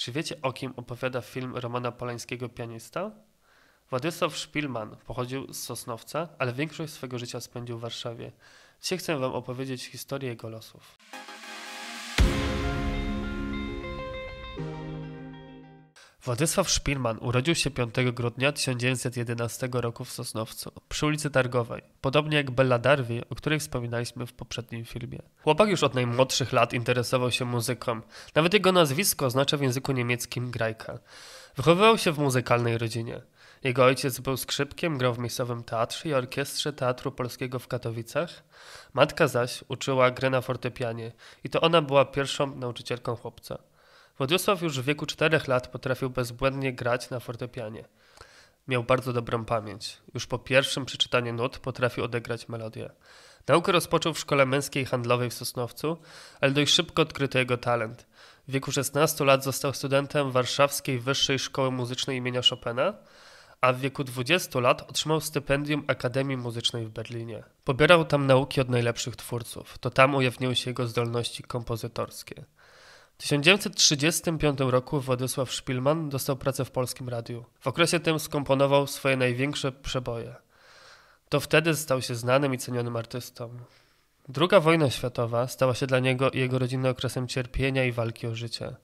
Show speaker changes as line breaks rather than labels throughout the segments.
Czy wiecie, o kim opowiada film Romana Polańskiego Pianista? Władysław Szpilman pochodził z Sosnowca, ale większość swego życia spędził w Warszawie. Dzisiaj chcę wam opowiedzieć historię jego losów. Władysław Szpilman urodził się 5 grudnia 1911 roku w Sosnowcu, przy ulicy Targowej, podobnie jak Bella Darwi, o której wspominaliśmy w poprzednim filmie. Chłopak już od najmłodszych lat interesował się muzyką, nawet jego nazwisko oznacza w języku niemieckim grajka. Wychowywał się w muzykalnej rodzinie. Jego ojciec był skrzypkiem, grał w miejscowym teatrze i orkiestrze Teatru Polskiego w Katowicach. Matka zaś uczyła grę na fortepianie i to ona była pierwszą nauczycielką chłopca. Władysław już w wieku czterech lat potrafił bezbłędnie grać na fortepianie. Miał bardzo dobrą pamięć. Już po pierwszym przeczytaniu nut potrafił odegrać melodię. Naukę rozpoczął w szkole męskiej handlowej w Sosnowcu, ale dość szybko odkryto jego talent. W wieku 16 lat został studentem Warszawskiej Wyższej Szkoły Muzycznej imienia Chopina, a w wieku 20 lat otrzymał stypendium Akademii Muzycznej w Berlinie. Pobierał tam nauki od najlepszych twórców, to tam ujawniły się jego zdolności kompozytorskie. W 1935 roku Władysław Szpilman dostał pracę w Polskim Radiu. W okresie tym skomponował swoje największe przeboje. To wtedy stał się znanym i cenionym artystą. Druga wojna światowa stała się dla niego i jego rodziny okresem cierpienia i walki o życie.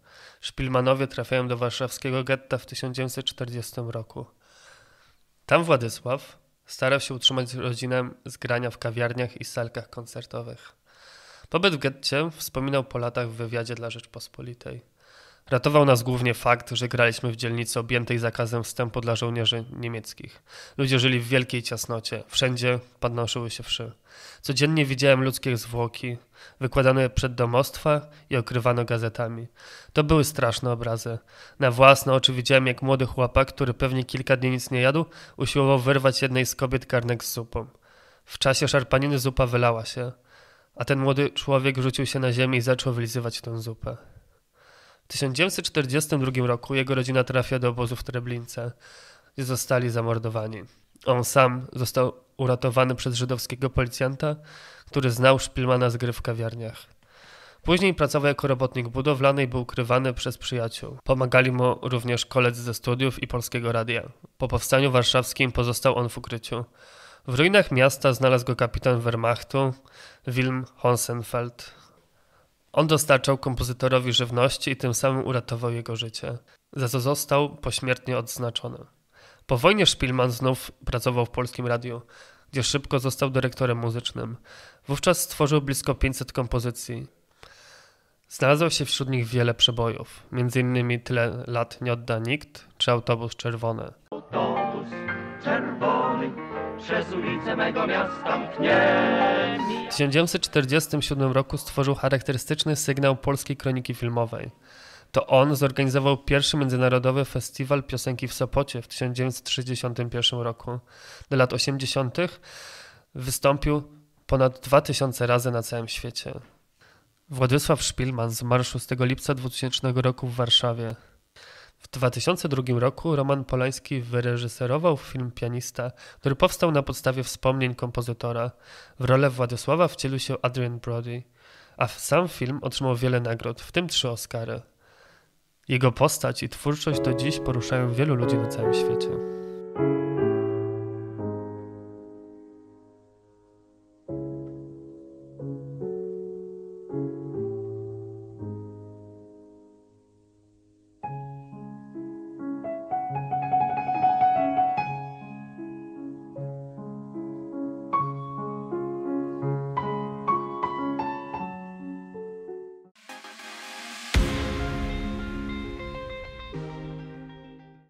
Szpilmanowie trafiają do warszawskiego getta w 1940 roku. Tam Władysław starał się utrzymać rodzinę z grania w kawiarniach i salkach koncertowych w getcie wspominał po latach w wywiadzie dla Rzeczpospolitej. Ratował nas głównie fakt, że graliśmy w dzielnicy objętej zakazem wstępu dla żołnierzy niemieckich. Ludzie żyli w wielkiej ciasnocie, wszędzie podnoszyły się wszy. Codziennie widziałem ludzkie zwłoki, wykładane przed domostwa i okrywano gazetami. To były straszne obrazy. Na własne oczy widziałem, jak młody chłopak, który pewnie kilka dni nic nie jadł, usiłował wyrwać jednej z kobiet karnek z zupą. W czasie szarpaniny zupa wylała się. A ten młody człowiek rzucił się na ziemię i zaczął wylizywać tę zupę. W 1942 roku jego rodzina trafia do obozu w Treblince, gdzie zostali zamordowani. On sam został uratowany przez żydowskiego policjanta, który znał Szpilmana z gry w kawiarniach. Później pracował jako robotnik budowlany i był ukrywany przez przyjaciół. Pomagali mu również koledzy ze studiów i Polskiego Radia. Po powstaniu warszawskim pozostał on w ukryciu. W ruinach miasta znalazł go kapitan Wehrmachtu Wilm Honsenfeld. On dostarczał kompozytorowi żywności i tym samym uratował jego życie, za co został pośmiertnie odznaczony. Po wojnie Spielman znów pracował w polskim radiu, gdzie szybko został dyrektorem muzycznym. Wówczas stworzył blisko 500 kompozycji. Znalazło się wśród nich wiele przebojów, m.in. tyle lat nie odda nikt czy autobus czerwony. Autobus czerwony przez ulice mego miasta mknie. W 1947 roku stworzył charakterystyczny sygnał polskiej kroniki filmowej. To on zorganizował pierwszy międzynarodowy festiwal piosenki w Sopocie w 1961 roku. Do lat 80. wystąpił ponad 2000 razy na całym świecie. Władysław Szpilman zmarł 6 lipca 2000 roku w Warszawie. W 2002 roku Roman Polański wyreżyserował film Pianista, który powstał na podstawie wspomnień kompozytora. W rolę Władysława wcielił się Adrian Brody, a sam film otrzymał wiele nagrod, w tym trzy Oscary. Jego postać i twórczość do dziś poruszają wielu ludzi na całym świecie.